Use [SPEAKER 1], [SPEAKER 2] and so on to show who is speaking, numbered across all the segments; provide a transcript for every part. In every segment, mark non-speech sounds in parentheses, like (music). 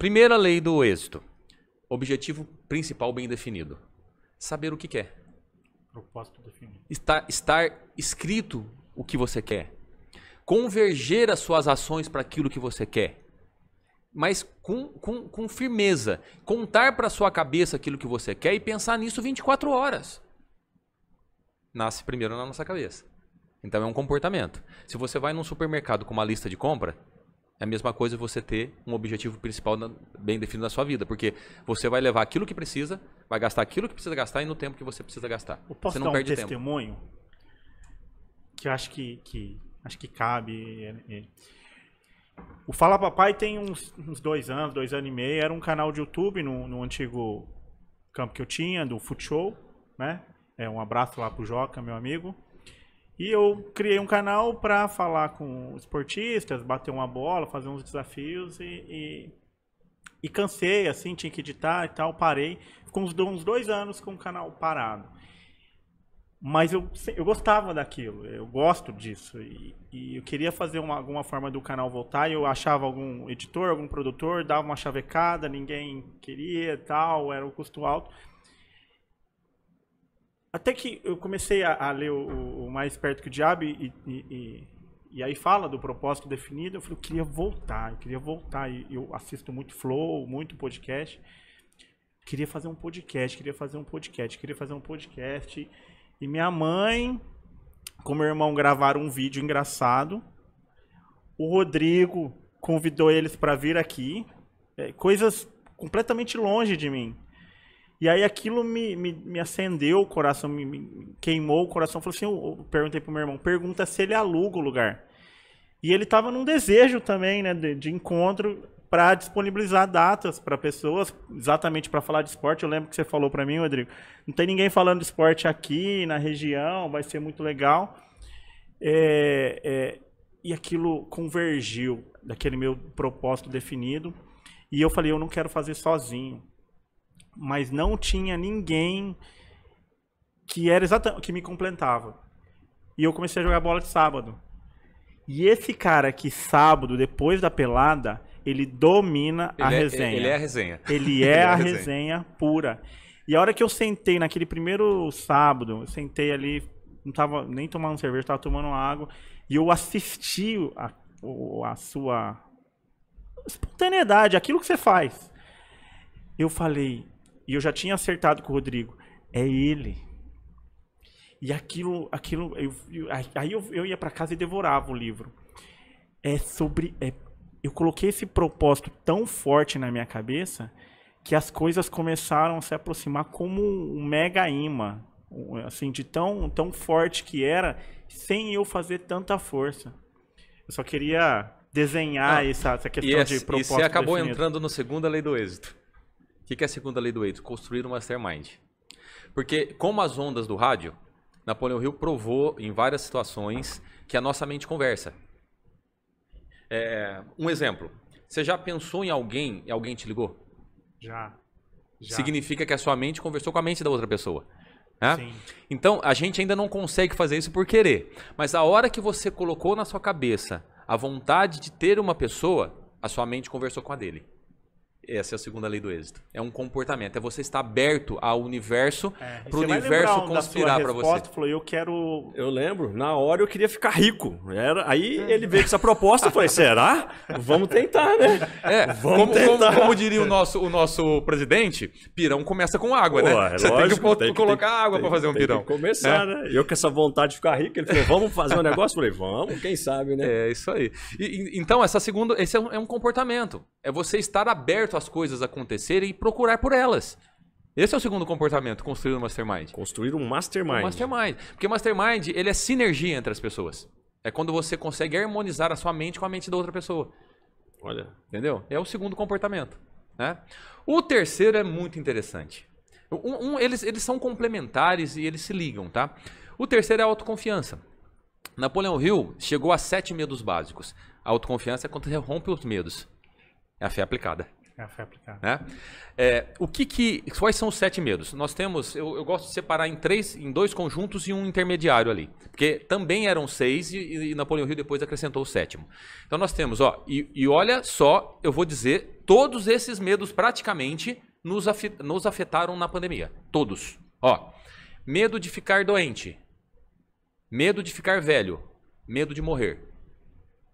[SPEAKER 1] Primeira lei do êxito. Objetivo principal bem definido. Saber o que quer. Propósito definido. Estar, estar escrito o que você quer. Converger as suas ações para aquilo que você quer. Mas com, com, com firmeza. Contar para sua cabeça aquilo que você quer e pensar nisso 24 horas. Nasce primeiro na nossa cabeça. Então é um comportamento. Se você vai num supermercado com uma lista de compra, é a mesma coisa você ter um objetivo principal na, bem definido na sua vida, porque você vai levar aquilo que precisa, vai gastar aquilo que precisa gastar e no tempo que você precisa gastar. Eu posso você não dar perde um
[SPEAKER 2] testemunho que eu acho que, que acho que cabe. É, é. O Fala Papai tem uns, uns, dois anos, dois anos e meio. Era um canal de YouTube no, no antigo campo que eu tinha, do Foot Show, né? É, um abraço lá pro Joca, meu amigo. E eu criei um canal para falar com esportistas, bater uma bola, fazer uns desafios e, e, e, cansei, assim, tinha que editar e tal, parei. Ficou uns, uns dois anos com o canal parado. Mas eu, eu gostava daquilo, eu gosto disso. E, e eu queria fazer uma, alguma forma do canal voltar. E eu achava algum editor, algum produtor, dava uma chavecada, ninguém queria e tal, era um custo alto. Até que eu comecei a, a ler o, o, Mais Perto que o Diabo e, e, e, e, aí fala do propósito definido. Eu falei, eu queria voltar, eu queria voltar. E eu assisto muito Flow, muito podcast. Queria fazer um podcast, queria fazer um podcast, queria fazer um podcast. E minha mãe com meu irmão gravaram um vídeo engraçado. O Rodrigo convidou eles para vir aqui. É, coisas completamente longe de mim. E aí aquilo me, me, me acendeu o coração, me, me queimou o coração. Falei assim, eu, eu perguntei pro meu irmão, pergunta se ele aluga o lugar. E ele estava num desejo também, né, de, de encontro para disponibilizar datas para pessoas, exatamente para falar de esporte. Eu lembro que você falou para mim, Rodrigo, não tem ninguém falando de esporte aqui na região, vai ser muito legal. É, é, e aquilo convergiu daquele meu propósito definido. E eu falei, eu não quero fazer sozinho mas não tinha ninguém que era exatamente que me completava. E eu comecei a jogar bola de sábado. E esse cara que sábado, depois da pelada, ele domina ele a é, resenha. Ele é a resenha. Ele (laughs) é, ele é a, a resenha. resenha pura. E a hora que eu sentei naquele primeiro sábado, eu sentei ali, não tava nem tomando cerveja, tava tomando água, e eu assisti a, a sua espontaneidade, aquilo que você faz. Eu falei, e eu já tinha acertado com o Rodrigo. É ele. E aquilo, aquilo, eu, eu, aí eu, eu ia para casa e devorava o livro. É sobre, é, eu coloquei esse propósito tão forte na minha cabeça que as coisas começaram a se aproximar como um mega imã, assim, de tão, tão forte que era, sem eu fazer tanta força. Eu só queria desenhar ah, essa, essa, questão essa, é de propósito. E você acabou definido.
[SPEAKER 1] entrando no Segunda lei do êxito que, que é a segunda lei do Eito? Construir um mastermind. Porque, como as ondas do rádio, Napoleão Hill provou em várias situações que a nossa mente conversa. É, um exemplo. Você já pensou em alguém e alguém te ligou?
[SPEAKER 2] Já. já.
[SPEAKER 1] Significa que a sua mente conversou com a mente da outra pessoa. Né? Então, a gente ainda não consegue fazer isso por querer. Mas a hora que você colocou na sua cabeça a vontade de ter uma pessoa, a sua mente conversou com a dele. Essa é a segunda lei do êxito. É um comportamento. É você estar aberto ao universo é. para o universo conspirar para você.
[SPEAKER 2] Falou, eu quero. Eu lembro. Na hora eu queria ficar rico. Era. Aí é. ele veio com essa proposta. Eu falei, será? Vamos tentar, né? É. (laughs) Vamos como, tentar. Como, como, diria o
[SPEAKER 1] nosso, o nosso presidente, pirão começa com água, né? Pô, né? É você lógico, tem que colocar tem, água para fazer um pirão. começar, né? né? Eu com essa vontade de ficar rico, ele falou, vamos fazer um negócio. Eu falei, vamos. Quem sabe, né? É isso aí. E, então essa segunda, esse é um, é um comportamento. É você estar aberto às coisas acontecerem e procurar por elas. Esse é o segundo comportamento, construir um mastermind. Construir um mastermind. Um mastermind. Porque mastermind, ele é sinergia entre as pessoas. É quando você consegue harmonizar a sua mente com a mente da outra pessoa. Olha. Entendeu? É o segundo comportamento. Né? O terceiro é muito interessante. Um, um, eles, eles são complementares e eles se ligam, tá? O terceiro é a autoconfiança. Napoleão Hill chegou a sete medos básicos. A autoconfiança é quando você rompe os medos. É a fé aplicada.
[SPEAKER 2] É a fé aplicada. Né?
[SPEAKER 1] É, o que, que quais são os sete medos? Nós temos, eu, eu, gosto de separar em três, em dois conjuntos e um intermediário ali, porque também eram seis e, e Napoleão Rio depois acrescentou o sétimo. Então nós temos, ó, e, e olha só, eu vou dizer, todos esses medos praticamente nos, nos afetaram na pandemia, todos. Ó, medo de ficar doente, medo de ficar velho, medo de morrer.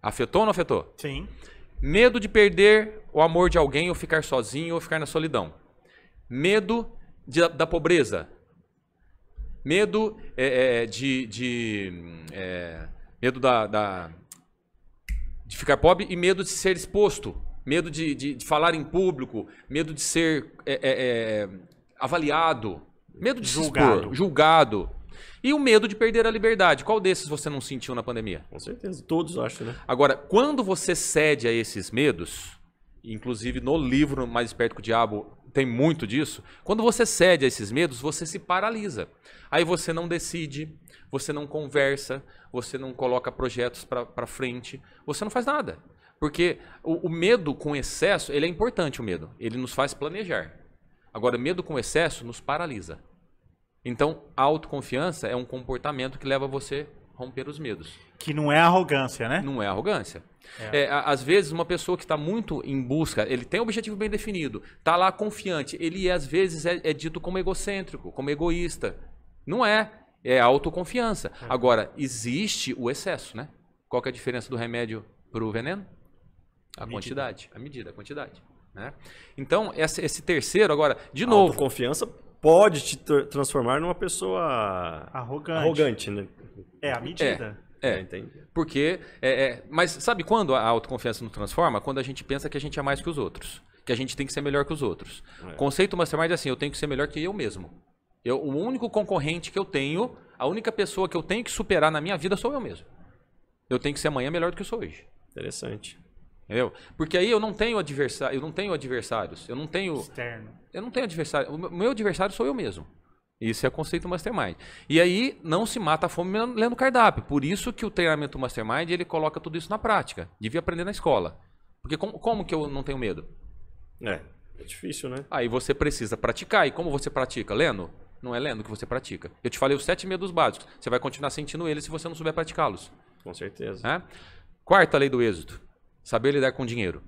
[SPEAKER 1] Afetou ou não afetou? Sim. Medo de perder o amor de alguém ou ficar sozinho ou ficar na solidão. Medo de, da pobreza. Medo é, é, de. de é, medo da, da, de ficar pobre e medo de ser exposto. Medo de, de, de falar em público. Medo de ser é, é, é, avaliado. Medo de julgado. se expor, julgado. E o medo de perder a liberdade. Qual desses você não sentiu na pandemia? Com
[SPEAKER 2] certeza, todos, acho, né?
[SPEAKER 1] Agora, quando você cede a esses medos, inclusive no livro Mais Esperto que o Diabo tem muito disso. Quando você cede a esses medos, você se paralisa. Aí você não decide, você não conversa, você não coloca projetos para frente, você não faz nada. Porque o, o, medo com excesso, ele é importante, o medo. Ele nos faz planejar. Agora, medo com excesso nos paralisa. Então, a autoconfiança é um comportamento que leva você a romper os medos.
[SPEAKER 2] Que não é arrogância, né? Não é arrogância. É. É,
[SPEAKER 1] às vezes, uma pessoa que está muito em busca, ele tem um objetivo bem definido, está lá confiante, ele às vezes é, é, dito como egocêntrico, como egoísta. Não é. É autoconfiança. É. Agora, existe o excesso, né? Qual é a diferença do remédio para o veneno?
[SPEAKER 2] A, quantidade.
[SPEAKER 1] A medida, a quantidade. Né? Então, esse, esse terceiro, agora, de novo. Confiança pode te transformar numa pessoa arrogante, arrogante né?
[SPEAKER 2] É a medida. É, é entendi.
[SPEAKER 1] Porque, é, é, mas sabe quando a autoconfiança nos transforma? Quando a gente pensa que a gente é mais que os outros, que a gente tem que ser melhor que os outros. É. Conceito mastermind é assim: eu tenho que ser melhor que eu mesmo. Eu, o único concorrente que eu tenho, a única pessoa que eu tenho que superar na minha vida sou eu mesmo. Eu tenho que ser amanhã melhor do que eu sou hoje. Interessante. Entendeu? Porque aí eu não tenho adversário, eu não tenho adversários, eu não tenho externo. Eu não tenho adversário, o meu adversário sou eu mesmo. Isso é conceito mastermind. E aí não se mata a fome lendo cardápio. Por isso que o treinamento mastermind, ele coloca tudo isso na prática. Devia aprender na escola. Porque como, como que eu não tenho medo? É, é difícil, né? Aí você precisa praticar. E como você pratica? Lendo? Não é lendo que você pratica. Eu te falei os sete medos básicos. Você vai continuar sentindo eles se você não souber praticá-los. Com certeza. É? Quarta lei do êxito. Saber lidar com dinheiro.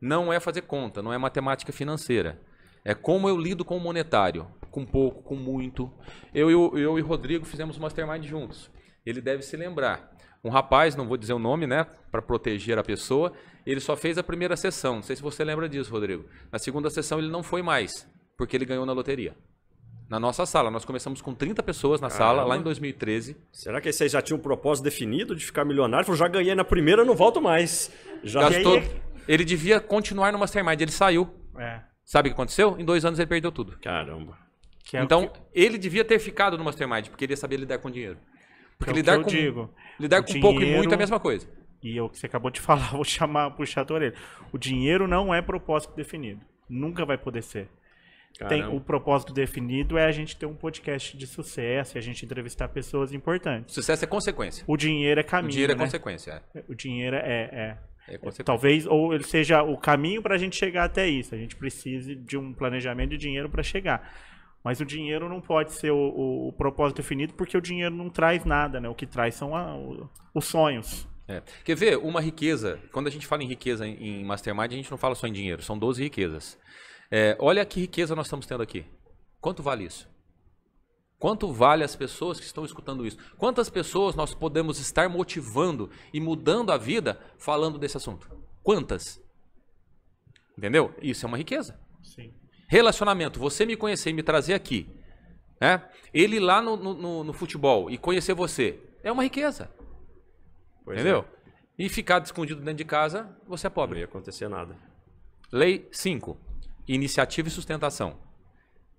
[SPEAKER 1] Não é fazer conta, não é matemática financeira. É como eu lido com o monetário, com pouco, com muito. Eu, eu, eu e Rodrigo fizemos mastermind juntos. Ele deve se lembrar. Um rapaz, não vou dizer o nome, né, para proteger a pessoa, ele só fez a primeira sessão. Não sei se você lembra disso, Rodrigo. Na segunda sessão ele não foi mais, porque ele ganhou na loteria na nossa sala. Nós começamos com 30 pessoas na Caramba. sala, lá em
[SPEAKER 2] 2013. Será que vocês já tinham um propósito definido de ficar milionário?
[SPEAKER 1] Falou, já ganhei na primeira, não volto mais. Já gastou. Aí... Ele devia continuar no Mastermind, ele saiu. É. Sabe o que aconteceu? Em dois anos ele perdeu tudo. Caramba. É então, que... ele devia ter ficado no Mastermind, porque ele ia saber lidar com dinheiro. Porque é lidar, com, digo. lidar com dinheiro... pouco e muito é a mesma coisa.
[SPEAKER 2] E é o que você acabou de (laughs) falar, vou chamar, puxar a tua orelha. O dinheiro não é propósito definido. Nunca vai poder ser. Tem, o propósito definido é a gente ter um podcast de sucesso, e a gente entrevistar pessoas importantes. Sucesso é consequência. O dinheiro é caminho. O dinheiro é né? consequência. É. O dinheiro é, é. é. É, Talvez ou ele seja o caminho para a gente chegar até isso. A gente precise de um planejamento de dinheiro para chegar. Mas o dinheiro não pode ser o, o, o, propósito definido, porque o dinheiro não traz nada, né? O que traz são a, o, os sonhos.
[SPEAKER 1] É. Quer ver uma riqueza? Quando a gente fala em riqueza em, Mastermind, a gente não fala só em dinheiro, são 12 riquezas. É, olha que riqueza nós estamos tendo aqui. Quanto vale isso? Quanto vale as pessoas que estão escutando isso? Quantas pessoas nós podemos estar motivando e mudando a vida falando desse assunto? Quantas? Entendeu? Isso é uma riqueza. Sim. Relacionamento, você me conhecer e me trazer aqui, né? ele lá no, no, no futebol e conhecer você, é uma riqueza. Pois Entendeu? É. E ficar escondido dentro de casa, você é pobre. Não ia acontecer nada. Lei 5. Iniciativa e sustentação.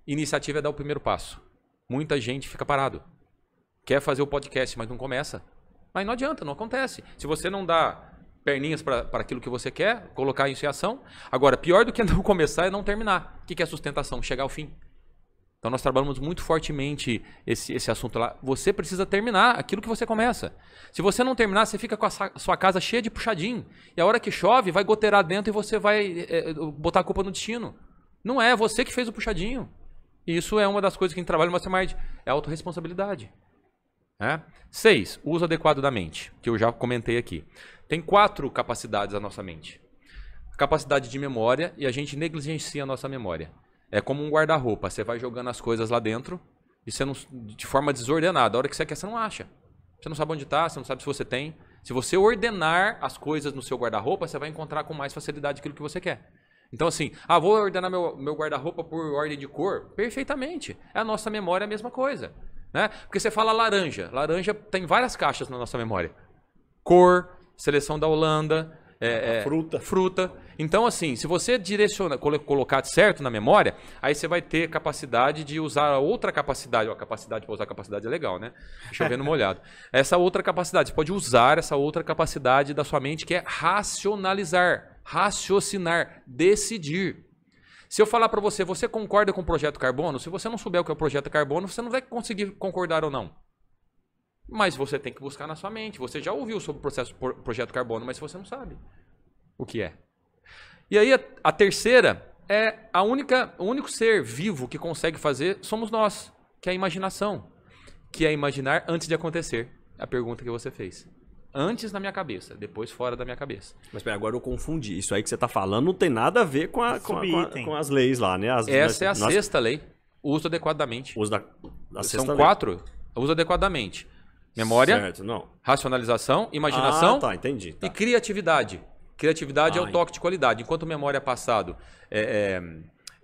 [SPEAKER 1] Iniciativa é dar o primeiro passo. Muita gente fica parado. Quer fazer o podcast, mas não começa. Mas não adianta, não acontece. Se você não dá perninhas para aquilo que você quer, colocar isso em ação. Agora, pior do que (laughs) não começar é não terminar. O que, que é sustentação? Chegar ao fim. Então, nós trabalhamos muito fortemente esse, esse assunto lá. Você precisa terminar aquilo que você começa. Se você não terminar, você fica com a sua casa cheia de puxadinho. E a hora que chove, vai goteirar dentro e você vai é, botar a culpa no destino. Não é você que fez o puxadinho. Isso é uma das coisas que a gente trabalha no Mastermind, é a autorresponsabilidade. É? Seis, uso adequado da mente, que eu já comentei aqui. Tem quatro capacidades a nossa mente. capacidade de memória e a gente negligencia a nossa memória. É como um guarda-roupa, você vai jogando as coisas lá dentro e você não, de forma desordenada. A hora que você quer, você não acha. Você não sabe onde está, você não sabe se você tem. Se você ordenar as coisas no seu guarda-roupa, você vai encontrar com mais facilidade aquilo que você quer. Então, assim, ah, vou ordenar meu, meu guarda-roupa por ordem de cor? Perfeitamente. É a nossa memória é a mesma coisa. Né? Porque você fala laranja. Laranja tem várias caixas na nossa memória. Cor, seleção da Holanda, é, é fruta. É, fruta. Então, assim, se você direciona, colocar certo na memória, aí você vai ter capacidade de usar outra capacidade. Ó, capacidade para usar capacidade é legal, né? no molhado. (laughs) Essa outra capacidade. Você pode usar essa outra capacidade da sua mente, que é racionalizar raciocinar, decidir. Se eu falar para você, você concorda com o projeto carbono? Se você não souber o que é o projeto carbono, você não vai conseguir concordar ou não. Mas você tem que buscar na sua mente. Você já ouviu sobre o processo projeto carbono, mas você não sabe o que é. E aí a, a terceira é a única, o único ser vivo que consegue fazer somos nós, que é a imaginação, que é imaginar antes de acontecer. A pergunta que você fez antes na minha cabeça, depois fora da minha cabeça. Mas pera, agora eu confundi.
[SPEAKER 2] Isso aí que você está falando não tem nada a ver com, a, com, a, com, a, com as leis lá, né? As, Essa nós, é a nós...
[SPEAKER 1] sexta lei. Uso adequadamente. Uso da, da São quatro. Uso adequadamente.
[SPEAKER 2] Memória, certo, não.
[SPEAKER 1] racionalização, imaginação ah, tá, entendi, tá. e criatividade. Criatividade ah, é o ah, toque de qualidade. Enquanto memória é passado, é,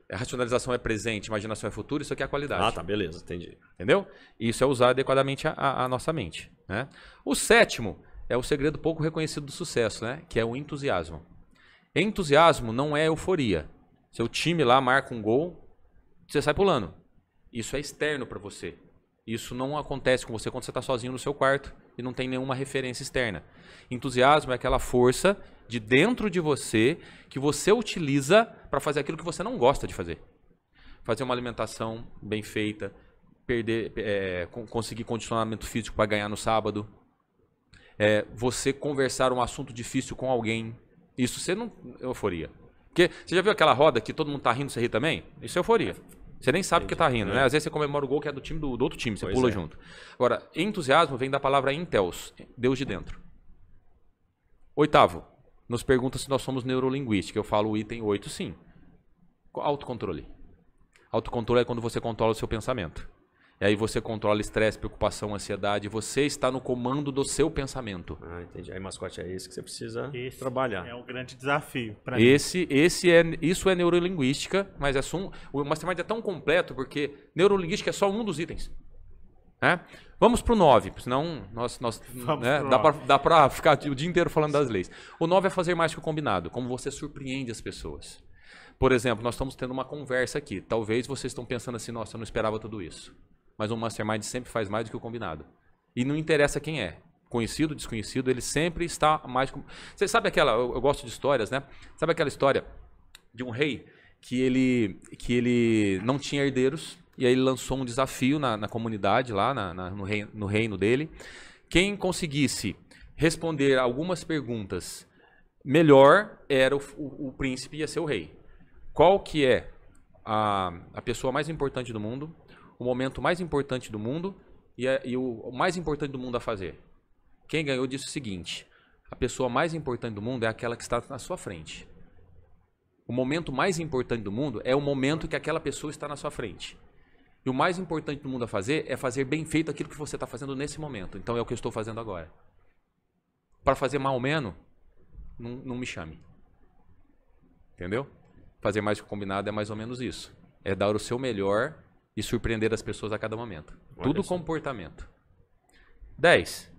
[SPEAKER 1] é, racionalização é presente, imaginação é futuro, isso aqui é a qualidade. Ah, tá, beleza, entendi. Entendeu? Isso é usar adequadamente a, a nossa mente. Né? O sétimo é o segredo pouco reconhecido do sucesso, né? Que é o entusiasmo. Entusiasmo não é euforia. Seu time lá marca um gol, você sai pulando. Isso é externo para você. Isso não acontece com você quando você está sozinho no seu quarto e não tem nenhuma referência externa. Entusiasmo é aquela força de dentro de você que você utiliza para fazer aquilo que você não gosta de fazer. Fazer uma alimentação bem feita, perder, é, conseguir condicionamento físico para ganhar no sábado, é, você conversar um assunto difícil com alguém. Isso você não. Euforia. Porque você já viu aquela roda que todo mundo tá rindo, você ri também? Isso é euforia. Você nem sabe o que tá rindo, né? É. Às vezes você comemora o gol que é do time do, do outro time, você pois pula é. junto. Agora, entusiasmo vem da palavra intels, Deus de dentro. Oitavo, nos pergunta se nós somos neurolinguística. Eu falo o item oito, sim. Autocontrole. Autocontrole é quando você controla o seu pensamento. E aí você controla estresse, preocupação, ansiedade. Você está no comando do seu pensamento. Ah, entendi. Aí,
[SPEAKER 2] mascote, é esse que você precisa esse trabalhar. É o um grande desafio. para mim. esse
[SPEAKER 1] é, isso é neurolinguística, mas é sum, o Mastermind é tão completo porque neurolinguística é só um dos itens. Né? Vamos para o 9, senão nós, nós, né, dá para ficar o dia inteiro falando das leis. O 9 é fazer mais que o combinado, como você surpreende as pessoas. Por exemplo, nós estamos tendo uma conversa aqui. Talvez vocês estão pensando assim, nossa, eu não esperava tudo isso mas um mastermind sempre faz mais do que o combinado. E não interessa quem é. Conhecido, desconhecido, ele sempre está mais. Você sabe aquela. Eu, eu gosto de histórias, né? Sabe aquela história de um rei que ele, que ele não tinha herdeiros e aí ele lançou um desafio na, na comunidade lá, na, na, no, reino, no reino dele. Quem conseguisse responder algumas perguntas melhor era o, o, o príncipe ia ser o rei. Qual que é a, a pessoa mais importante do mundo? o momento mais importante do mundo e, é, e o mais importante do mundo a fazer. Quem ganhou disse o seguinte: a pessoa mais importante do mundo é aquela que está na sua frente. O momento mais importante do mundo é o momento que aquela pessoa está na sua frente. E o mais importante do mundo a fazer é fazer bem feito aquilo que você está fazendo nesse momento. Então é o que eu estou fazendo agora. Para fazer mal ou menos, não, não me chame. Entendeu? Fazer mais que combinado é mais ou menos isso. É dar o seu melhor e surpreender as pessoas a cada momento. Olha Tudo comportamento. 10.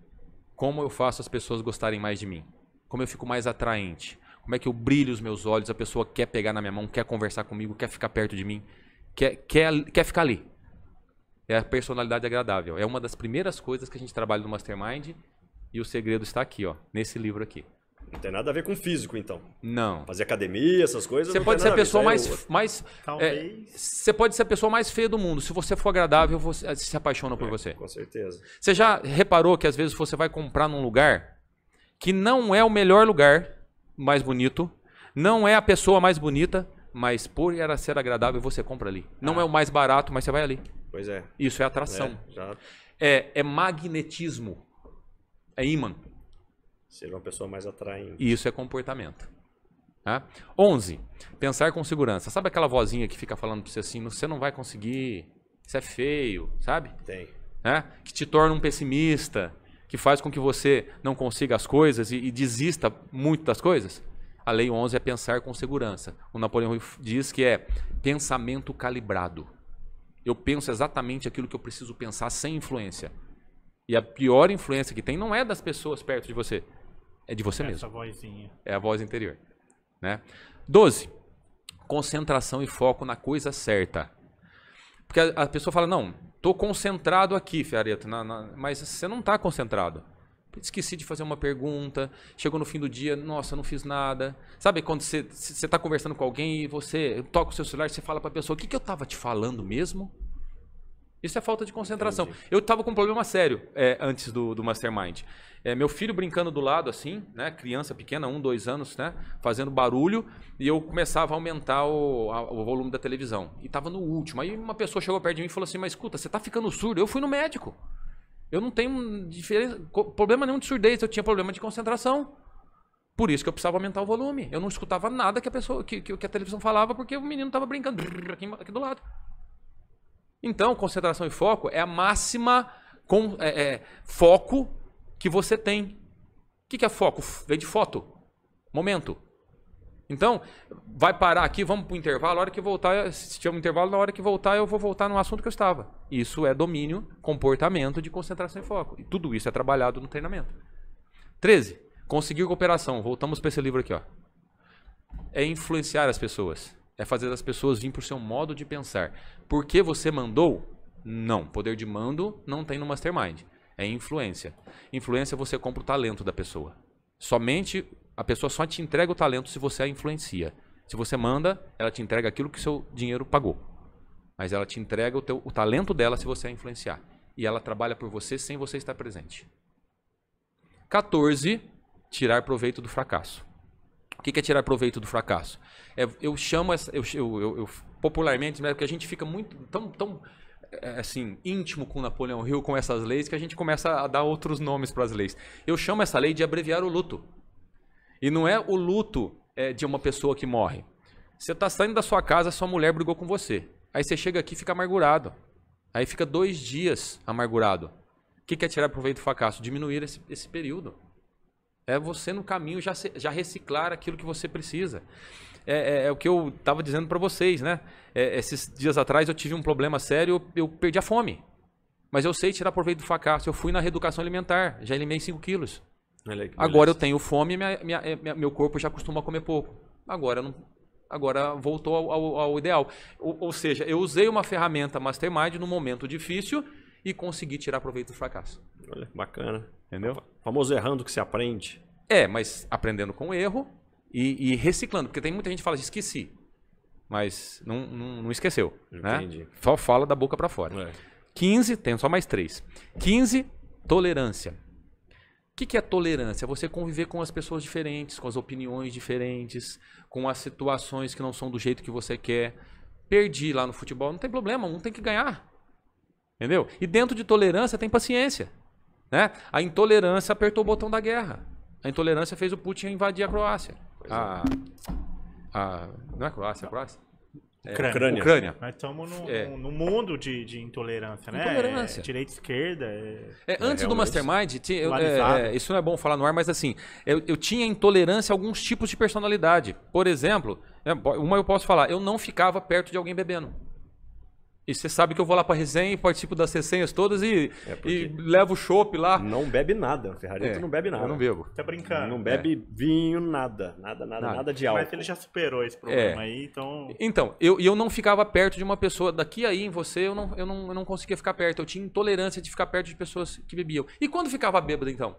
[SPEAKER 1] Como eu faço as pessoas gostarem mais de mim? Como eu fico mais atraente? Como é que eu brilho os meus olhos? A pessoa quer pegar na minha mão, quer conversar comigo, quer ficar perto de mim, quer, quer, quer ficar ali. É a personalidade agradável. É uma das primeiras coisas que a gente trabalha no Mastermind e o segredo está aqui, ó, nesse
[SPEAKER 2] livro aqui. Não tem nada a ver com físico, então. Não. Fazer academia, essas coisas. Você pode ser a pessoa mais. É
[SPEAKER 1] mais é, Talvez. É, você pode ser a pessoa mais feia do mundo. Se você for agradável, você eh, se apaixona por é, você. Com certeza. Você já reparou que às vezes você vai comprar num lugar que não é o melhor lugar, mais bonito, não é a pessoa mais bonita, mas por era ser agradável, você compra ali. Não ah. é o mais barato, mas você vai ali. Pois é. Isso é atração. É, já... é, é magnetismo. É imã. Seja
[SPEAKER 2] uma pessoa mais atraente. Isso
[SPEAKER 1] é comportamento. Tá? Né? 11. Pensar com segurança. Sabe aquela vozinha que fica falando para você assim, você não vai conseguir, você é feio, sabe? Tem. Né? Que te torna um pessimista, que faz com que você não consiga as coisas e, e desista muito das coisas? A lei 11 é pensar com segurança. O Napoleão diz que é pensamento calibrado. Eu penso exatamente aquilo que eu preciso pensar sem influência. E a pior influência que tem não é das pessoas perto de você, é de você Essa mesmo. Vozinha. É a voz interior. Né? 12. Concentração e foco na coisa certa. Porque a, a pessoa fala, não, tô concentrado aqui, Fiareto, na, na... mas você não está concentrado. Esqueci de fazer uma pergunta, chegou no fim do dia, nossa, não fiz nada. Sabe quando você está conversando com alguém e você toca o seu celular e você fala para a pessoa, o que, que eu estava te falando mesmo? Isso é falta de concentração. Entendi. Eu tava com um problema sério é, antes do, do Mastermind. É, meu filho brincando do lado, assim, né? Criança pequena, um, dois anos, né? Fazendo barulho. E eu começava a aumentar o, a, o volume da televisão. E tava no último. Aí uma pessoa chegou perto de mim e falou assim: Mas escuta, você tá ficando surdo? Eu fui no médico. Eu não tenho problema nenhum de surdez, eu tinha problema de concentração. Por isso que eu precisava aumentar o volume. Eu não escutava nada que a pessoa, que, que, que a televisão falava, porque o menino estava brincando aqui, aqui do lado. Então, concentração e foco é a máxima com, é, é, foco que você tem. O que, que é foco? Vem de foto. Momento. Então, vai parar aqui, vamos para o intervalo. A hora que voltar, se tiver um intervalo, na hora que voltar, eu vou voltar no assunto que eu estava. Isso é domínio, comportamento de concentração e foco. E tudo isso é trabalhado no treinamento. 13. Conseguir cooperação. Voltamos para esse livro aqui. Ó. É influenciar as pessoas. É fazer as pessoas virem por seu modo de pensar. Porque você mandou? Não. Poder de mando não tem no mastermind. É influência. Influência é você compra o talento da pessoa. Somente a pessoa só te entrega o talento se você a influencia. Se você manda, ela te entrega aquilo que seu dinheiro pagou. Mas ela te entrega o, teu, o talento dela se você a influenciar. E ela trabalha por você sem você estar presente. 14. Tirar proveito do fracasso. O que é tirar proveito do fracasso? É, eu chamo essa, eu, eu, eu, popularmente, né, porque a gente fica muito tão, tão é, é, assim, íntimo com Napoleão Hill, com essas leis, que a gente começa a dar outros nomes para as leis. Eu chamo essa lei de abreviar o luto. E não é o luto é, de uma pessoa que morre. Você está saindo da sua casa, sua mulher brigou com você. Aí você chega aqui e fica amargurado. Aí fica dois dias amargurado. O que, é tirar proveito do fracasso? Diminuir esse, esse período. É você no caminho já, já reciclar aquilo que você precisa é, é, é o que eu estava dizendo para vocês, né? É, esses dias atrás eu tive um problema sério, eu, perdi a fome. Mas eu sei tirar proveito do fracasso. Eu fui na reeducação alimentar, já eliminei 5 quilos. Agora eu tenho fome e é, meu corpo já costuma comer pouco. Agora não, agora voltou ao, ao, ao ideal. Ou, ou, seja, eu usei uma ferramenta Mastermind no momento difícil e consegui tirar proveito do fracasso.
[SPEAKER 2] Olha, bacana. Entendeu? O famoso errando que se aprende.
[SPEAKER 1] É, mas aprendendo com o erro, e, e reciclando, porque tem muita gente que fala, esqueci. Mas não, não, não esqueceu. Né? Entendi. Né? Só fala da boca para fora. É. 15, tem só mais três. 15, tolerância. O que, que é tolerância? Você conviver com as pessoas diferentes, com as opiniões diferentes, com as situações que não são do jeito que você quer. Perdi lá no futebol, não tem problema, um tem que ganhar. Entendeu? E dentro de tolerância tem paciência. Né? A intolerância apertou o botão da guerra. A intolerância fez o Putin invadir a Croácia a, a, não é Croácia, a é Croácia?
[SPEAKER 2] É, Ucrânia. Ucrânia. Nós estamos no, é. no mundo de, de, intolerância, né? Intolerância. É, direita esquerda. É-, é, é... antes do Mastermind, eu,
[SPEAKER 1] isso não é bom falar no ar, mas assim, eu, eu tinha intolerância a alguns tipos de personalidade. Por exemplo, uma eu posso falar, eu não ficava perto de alguém bebendo. E você sabe que eu vou lá para resenha e participo das resenhas todas e, é e
[SPEAKER 2] levo o chopp lá. Não bebe nada. ferrari é, não bebe nada. Eu não bebo. Tá brincando. Não é. bebe é. vinho, nada. Nada, nada, nada, nada de álcool. Mas ele já superou esse problema é. aí, então... Então, eu, eu
[SPEAKER 1] não ficava perto de uma pessoa. Daqui aí em você, eu não, eu, não, eu não conseguia ficar perto. Eu tinha intolerância de ficar perto de pessoas que bebiam. E quando ficava bêbado, então?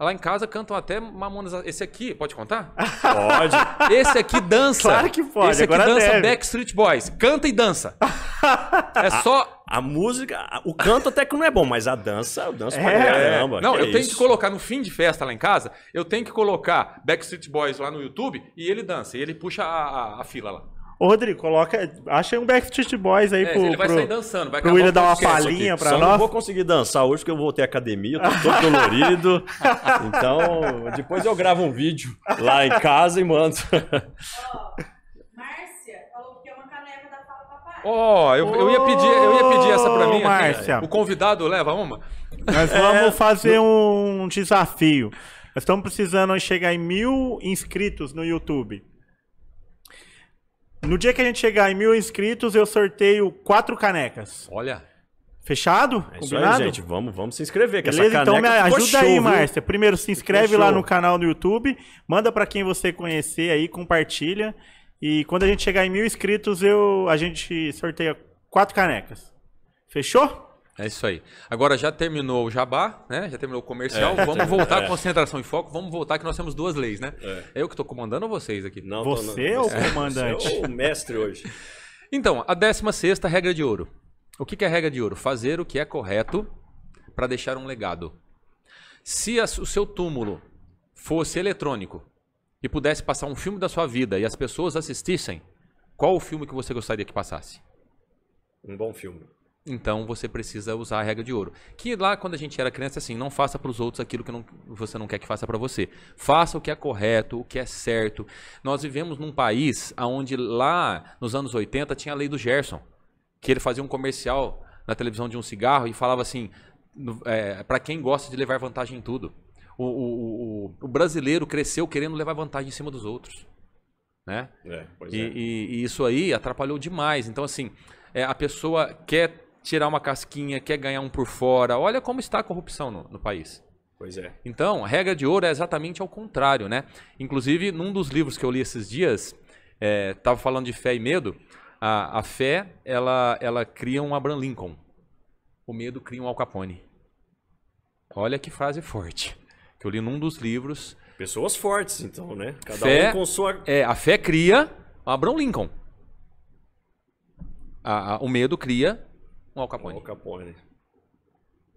[SPEAKER 1] Lá em casa cantam até Mamonas. Esse aqui, pode contar? Pode. Esse aqui dança. Claro que pode. Esse aqui Agora dança deve. Backstreet Boys. Canta e dança é só. A, a, música, o
[SPEAKER 2] canto até que não é bom, mas a dança, eu danço é, pra caramba. Não, eu é tenho isso? que
[SPEAKER 1] colocar no fim de festa lá em casa, eu tenho que colocar Backstreet Boys lá no YouTube e ele dança, e ele puxa a, a, a fila lá.
[SPEAKER 2] Ô, Rodrigo, coloca. Achei um Backstreet Boys aí é, pro. Ele vai pro, sair dançando, vai Pro William dar uma palhinha pra Só nós. Eu não vou conseguir dançar hoje porque eu voltei à academia, eu tô todo dolorido. (laughs) então, depois eu gravo um vídeo lá em casa e mando. (laughs)
[SPEAKER 1] Ó, oh, eu, eu, ia pedir, eu ia pedir essa pra mim. Márcia. O convidado leva uma.
[SPEAKER 2] Nós é. vamos é... fazer um desafio. Nós estamos precisando chegar em mil inscritos no YouTube. No dia que a gente chegar em mil inscritos, eu sorteio quatro canecas. Olha. Fechado? É isso Combinado? aí, gente. Vamos, vamos se inscrever. Que Beleza, então me ajuda show, aí, Márcia. Primeiro, se inscreve lá no canal no YouTube, manda para quem você conhecer aí, compartilha. E quando a gente chegar em mil inscritos, eu, a gente sorteia quatro canecas. Fechou?
[SPEAKER 1] É isso aí. Agora já terminou o jabá, né? Já terminou o comercial. É, vamos voltar à (laughs) é.
[SPEAKER 2] concentração e foco. Vamos voltar que
[SPEAKER 1] nós temos duas leis, né? É. Eu que estou comandando ou vocês aqui? Não, é Você é o comandante. (laughs) Você é o mestre hoje. Então, a 16 sexta regra de ouro. O que, que é regra de ouro? Fazer o que é correto para deixar um legado. Se a, o seu túmulo fosse eletrônico, e pudesse passar um filme da sua vida e as pessoas assistissem, qual o filme que você gostaria que passasse? Um bom filme. Então você precisa usar a regra de ouro. Que lá quando a gente era criança assim, não faça para os outros aquilo que não, você não quer que faça para você. Faça o que é correto, o que é certo. Nós vivemos num país onde lá nos anos 80 tinha a lei do Gerson, que ele fazia um comercial na televisão de um cigarro e falava assim, é, para quem gosta de levar vantagem em tudo o, o, o, o brasileiro cresceu querendo levar vantagem em cima dos outros. Né? É, e, é. e, e, isso aí atrapalhou demais. Então, assim, é, a pessoa quer tirar uma casquinha, quer ganhar um por fora. Olha como está a corrupção no, no país. Pois é. Então, regra de ouro é exatamente ao contrário, né? Inclusive, num dos livros que eu li esses dias, estava é, falando de fé e medo. A, a fé, ela, ela cria um Abraham Lincoln. O medo cria um Al Capone. Olha que frase forte que eu li num dos livros. Pessoas fortes, então, né? Cada fé, um com sua. É, a fé cria Abraham Lincoln. A, a, o medo cria um Al Capone. Um Al Capone.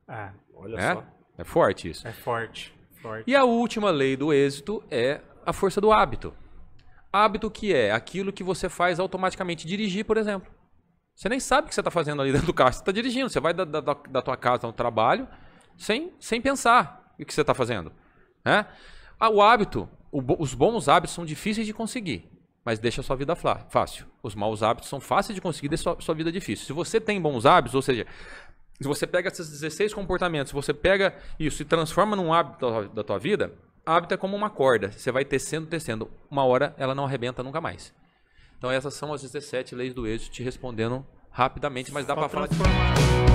[SPEAKER 1] Ah. Olha é? só. É forte isso. É forte, forte. E a última lei do êxito é a força do hábito. Hábito que é aquilo que você faz automaticamente. Dirigir, por exemplo. Você nem sabe o que você está fazendo ali (laughs) dentro do carro. Você está dirigindo. Você vai da, da, da tua casa ao trabalho sem, sem pensar o que você está fazendo. Né? O hábito, os bons hábitos são difíceis de conseguir, mas deixa a sua vida fácil. Os maus hábitos são fáceis de conseguir, deixa a sua vida difícil. Se você tem bons hábitos, ou seja, se você pega esses 16 comportamentos, você pega isso e transforma num hábito da tua vida, hábito é como uma corda. Você vai tecendo, tecendo. Uma hora ela não arrebenta nunca mais. Então essas são as 17 leis do êxito te respondendo rapidamente, mas dá para falar de...